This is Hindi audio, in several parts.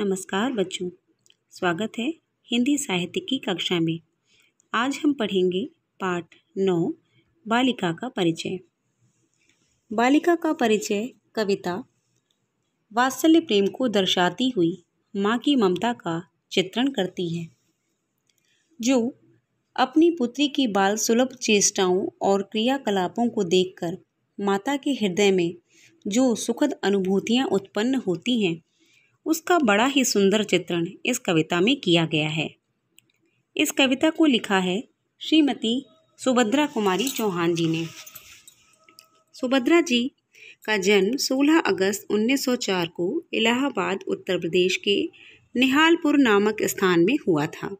नमस्कार बच्चों स्वागत है हिंदी साहित्य की कक्षा में आज हम पढ़ेंगे पाठ नौ बालिका का परिचय बालिका का परिचय कविता वात्सल्य प्रेम को दर्शाती हुई माँ की ममता का चित्रण करती है जो अपनी पुत्री की बाल सुलभ चेष्टाओं और क्रियाकलापों को देखकर माता के हृदय में जो सुखद अनुभूतियाँ उत्पन्न होती हैं उसका बड़ा ही सुंदर चित्रण इस कविता में किया गया है इस कविता को लिखा है श्रीमती सुभद्रा कुमारी चौहान जी ने सुभद्रा जी का जन्म 16 अगस्त 1904 को इलाहाबाद उत्तर प्रदेश के निहालपुर नामक स्थान में हुआ था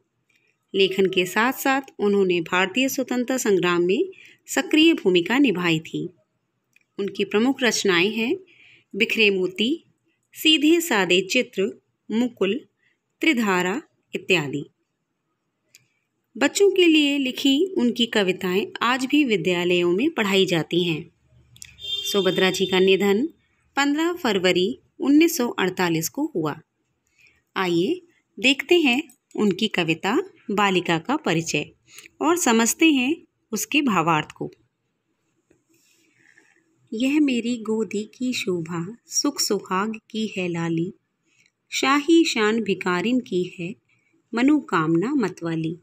लेखन के साथ साथ उन्होंने भारतीय स्वतंत्रता संग्राम में सक्रिय भूमिका निभाई थी उनकी प्रमुख रचनाएं हैं बिखरे मोती सीधे सादे चित्र मुकुल त्रिधारा इत्यादि बच्चों के लिए लिखी उनकी कविताएं आज भी विद्यालयों में पढ़ाई जाती हैं सुभद्रा जी का निधन 15 फरवरी 1948 को हुआ आइए देखते हैं उनकी कविता बालिका का परिचय और समझते हैं उसके भावार्थ को यह मेरी गोदी की शोभा सुख सुहाग की है लाली शाही शान भिकारिन की है मनोकामना मतवाली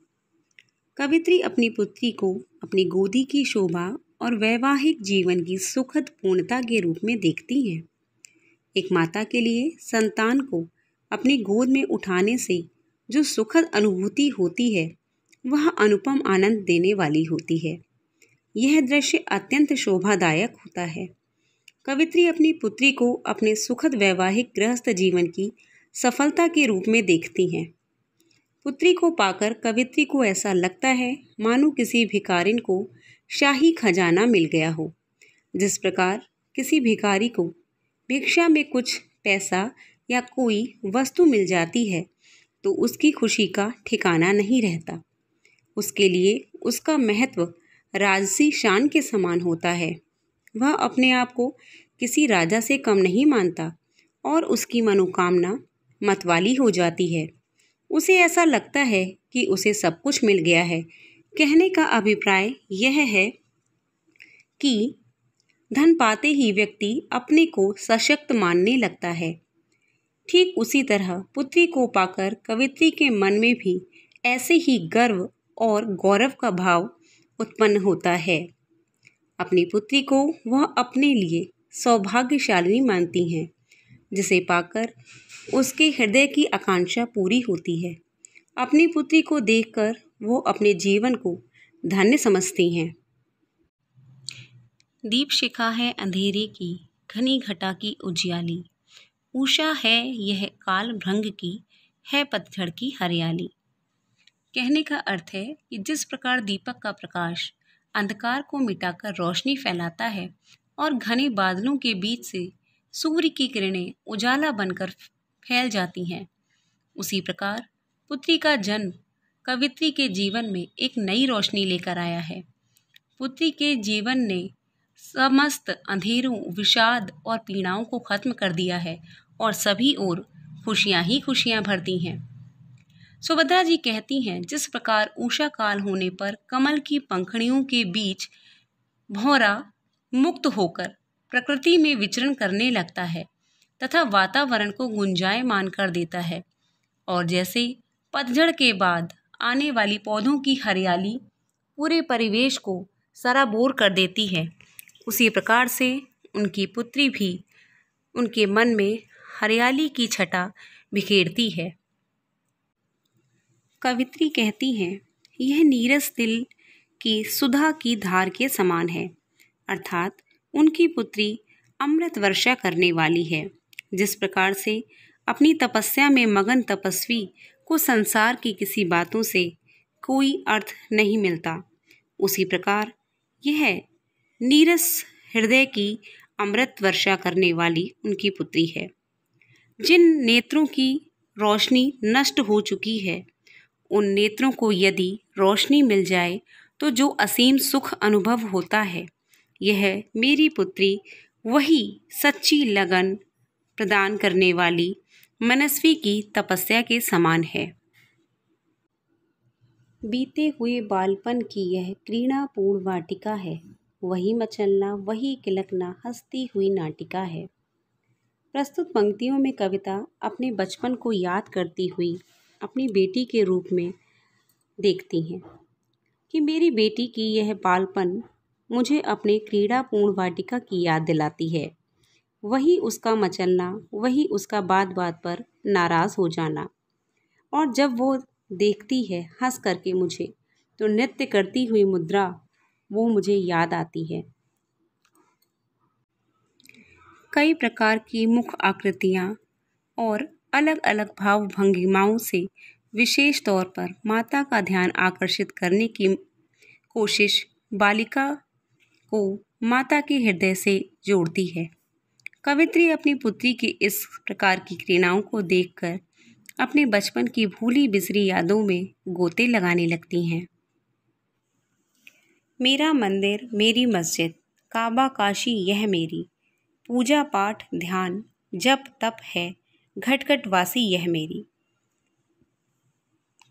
कवित्री अपनी पुत्री को अपनी गोदी की शोभा और वैवाहिक जीवन की सुखद पूर्णता के रूप में देखती हैं एक माता के लिए संतान को अपनी गोद में उठाने से जो सुखद अनुभूति होती है वह अनुपम आनंद देने वाली होती है यह दृश्य अत्यंत शोभादायक होता है कवित्री अपनी पुत्री को अपने सुखद वैवाहिक गृहस्थ जीवन की सफलता के रूप में देखती हैं पुत्री को पाकर कवित्री को ऐसा लगता है मानो किसी भिकारिन को शाही खजाना मिल गया हो जिस प्रकार किसी भिकारी को भिक्षा में कुछ पैसा या कोई वस्तु मिल जाती है तो उसकी खुशी का ठिकाना नहीं रहता उसके लिए उसका महत्व राजसी शान के समान होता है वह अपने आप को किसी राजा से कम नहीं मानता और उसकी मनोकामना मतवाली हो जाती है उसे ऐसा लगता है कि उसे सब कुछ मिल गया है कहने का अभिप्राय यह है कि धन पाते ही व्यक्ति अपने को सशक्त मानने लगता है ठीक उसी तरह पुत्री को पाकर कवित्री के मन में भी ऐसे ही गर्व और गौरव का भाव उत्पन्न होता है अपनी पुत्री को वह अपने लिए सौभाग्यशालिनी मानती हैं जिसे पाकर उसके हृदय की आकांक्षा पूरी होती है अपनी पुत्री को देखकर वो अपने जीवन को धन्य समझती हैं दीप शिखा है अंधेरे की घनी घटा की उजियाली ऊषा है यह काल भ्रंग की है पतझड़ की हरियाली कहने का अर्थ है कि जिस प्रकार दीपक का प्रकाश अंधकार को मिटाकर रोशनी फैलाता है और घने बादलों के बीच से सूर्य की किरणें उजाला बनकर फैल जाती हैं उसी प्रकार पुत्री का जन्म कवित्री के जीवन में एक नई रोशनी लेकर आया है पुत्री के जीवन ने समस्त अंधेरों विषाद और पीड़ाओं को खत्म कर दिया है और सभी ओर खुशियाँ ही खुशियाँ भरती हैं सुभद्रा जी कहती हैं जिस प्रकार ऊषा काल होने पर कमल की पंखड़ियों के बीच भौरा मुक्त होकर प्रकृति में विचरण करने लगता है तथा वातावरण को गुंजाय मान कर देता है और जैसे पतझड़ के बाद आने वाली पौधों की हरियाली पूरे परिवेश को सराबोर कर देती है उसी प्रकार से उनकी पुत्री भी उनके मन में हरियाली की छटा बिखेरती है कवित्री कहती हैं यह नीरस दिल की सुधा की धार के समान है अर्थात उनकी पुत्री अमृत वर्षा करने वाली है जिस प्रकार से अपनी तपस्या में मगन तपस्वी को संसार की किसी बातों से कोई अर्थ नहीं मिलता उसी प्रकार यह नीरस हृदय की अमृत वर्षा करने वाली उनकी पुत्री है जिन नेत्रों की रोशनी नष्ट हो चुकी है उन नेत्रों को यदि रोशनी मिल जाए तो जो असीम सुख अनुभव होता है यह मेरी पुत्री वही सच्ची लगन प्रदान करने वाली मनस्वी की तपस्या के समान है बीते हुए बालपन की यह क्रीड़ापूर्ण वाटिका है वही मचलना वही किलकना हंसती हुई नाटिका है प्रस्तुत पंक्तियों में कविता अपने बचपन को याद करती हुई अपनी बेटी के रूप में देखती हैं कि मेरी बेटी की यह बालपन मुझे अपने क्रीड़ापूर्ण वाटिका की याद दिलाती है वही उसका मचलना वही उसका बात बात पर नाराज़ हो जाना और जब वो देखती है हंस करके मुझे तो नृत्य करती हुई मुद्रा वो मुझे याद आती है कई प्रकार की मुख आकृतियाँ और अलग अलग भाव भंगिमाओं से विशेष तौर पर माता का ध्यान आकर्षित करने की कोशिश बालिका को माता के हृदय से जोड़ती है कवित्री अपनी पुत्री की इस प्रकार की क्रीड़ाओं को देखकर अपने बचपन की भूली बिसरी यादों में गोते लगाने लगती हैं मेरा मंदिर मेरी मस्जिद काबा काशी यह मेरी पूजा पाठ ध्यान जप तप है घटघट वासी यह मेरी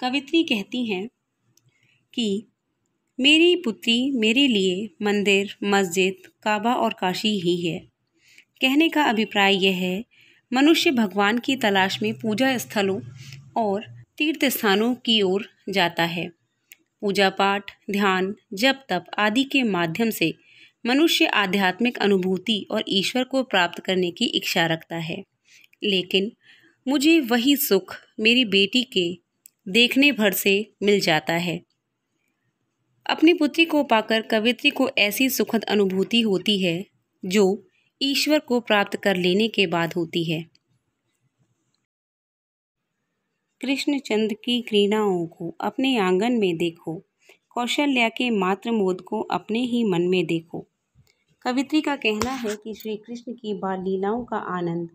कवित्री कहती हैं कि मेरी पुत्री मेरे लिए मंदिर मस्जिद काबा और काशी ही है कहने का अभिप्राय यह है मनुष्य भगवान की तलाश में पूजा स्थलों और तीर्थ स्थानों की ओर जाता है पूजा पाठ ध्यान जप तप आदि के माध्यम से मनुष्य आध्यात्मिक अनुभूति और ईश्वर को प्राप्त करने की इच्छा रखता है लेकिन मुझे वही सुख मेरी बेटी के देखने भर से मिल जाता है अपनी पुत्री को पाकर कवित्री को ऐसी सुखद अनुभूति होती है जो ईश्वर को प्राप्त कर लेने के बाद होती है कृष्णचंद की क्रीड़ाओं को अपने आंगन में देखो कौशल्या के मात्र मोद को अपने ही मन में देखो कवित्री का कहना है कि श्री कृष्ण की बाल लीलाओं का आनंद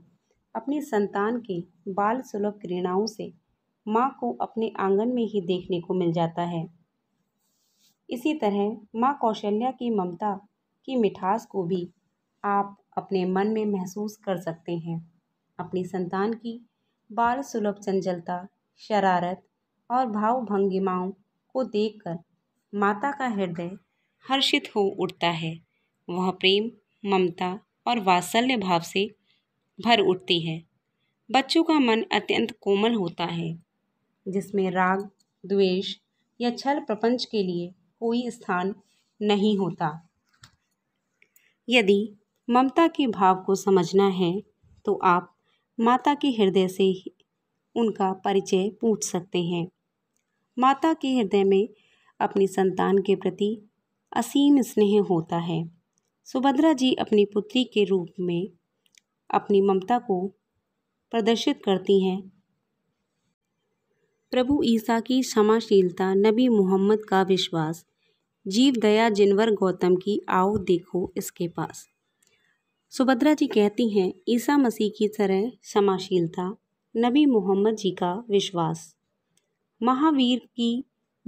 अपनी संतान की बाल सुलभ क्रीड़ाओं से माँ को अपने आंगन में ही देखने को मिल जाता है इसी तरह माँ कौशल्या की ममता की मिठास को भी आप अपने मन में महसूस कर सकते हैं अपनी संतान की बाल सुलभ चंचलता शरारत और भाव भंगिमाओं को देखकर माता का हृदय हर्षित हो उठता है वह प्रेम ममता और वात्सल्य भाव से भर उठती है बच्चों का मन अत्यंत कोमल होता है जिसमें राग द्वेष या छल प्रपंच के लिए कोई स्थान नहीं होता यदि ममता के भाव को समझना है तो आप माता के हृदय से ही उनका परिचय पूछ सकते हैं माता के हृदय में अपनी संतान के प्रति असीम स्नेह होता है सुभद्रा जी अपनी पुत्री के रूप में अपनी ममता को प्रदर्शित करती हैं प्रभु ईसा की क्षमाशीलता नबी मोहम्मद का विश्वास जीव दया जिनवर गौतम की आओ देखो इसके पास सुभद्रा जी कहती हैं ईसा मसीह की तरह क्षमाशीलता नबी मोहम्मद जी का विश्वास महावीर की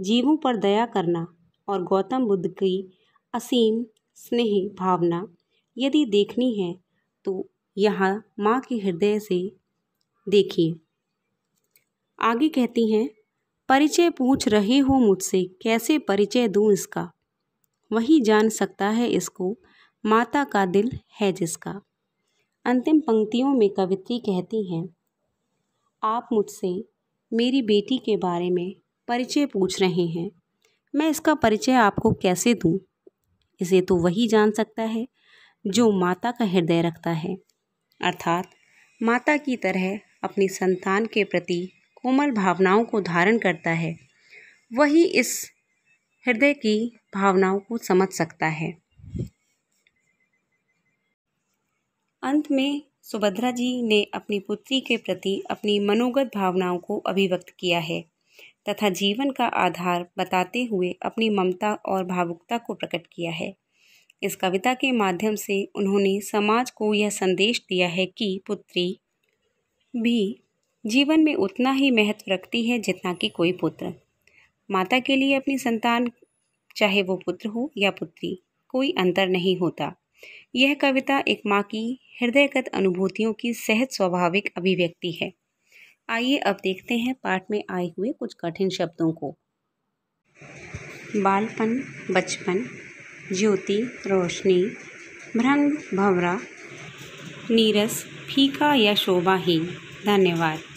जीवों पर दया करना और गौतम बुद्ध की असीम स्नेह भावना यदि देखनी है तो यहाँ माँ के हृदय से देखिए आगे कहती हैं परिचय पूछ रहे हो मुझसे कैसे परिचय दूँ इसका वही जान सकता है इसको माता का दिल है जिसका अंतिम पंक्तियों में कवित्री कहती हैं आप मुझसे मेरी बेटी के बारे में परिचय पूछ रहे हैं मैं इसका परिचय आपको कैसे दूँ इसे तो वही जान सकता है जो माता का हृदय रखता है अर्थात माता की तरह अपनी संतान के प्रति कोमल भावनाओं को धारण करता है वही इस हृदय की भावनाओं को समझ सकता है अंत में सुभद्रा जी ने अपनी पुत्री के प्रति अपनी मनोगत भावनाओं को अभिव्यक्त किया है तथा जीवन का आधार बताते हुए अपनी ममता और भावुकता को प्रकट किया है इस कविता के माध्यम से उन्होंने समाज को यह संदेश दिया है कि पुत्री भी जीवन में उतना ही महत्व रखती है जितना कि कोई पुत्र माता के लिए अपनी संतान चाहे वो पुत्र हो या पुत्री कोई अंतर नहीं होता यह कविता एक माँ की हृदयगत अनुभूतियों की सहज स्वाभाविक अभिव्यक्ति है आइए अब देखते हैं पाठ में आए हुए कुछ कठिन शब्दों को बालपन बचपन ज्योति रोशनी भ्रंग भंवरा नीरस फीका या ही धन्यवाद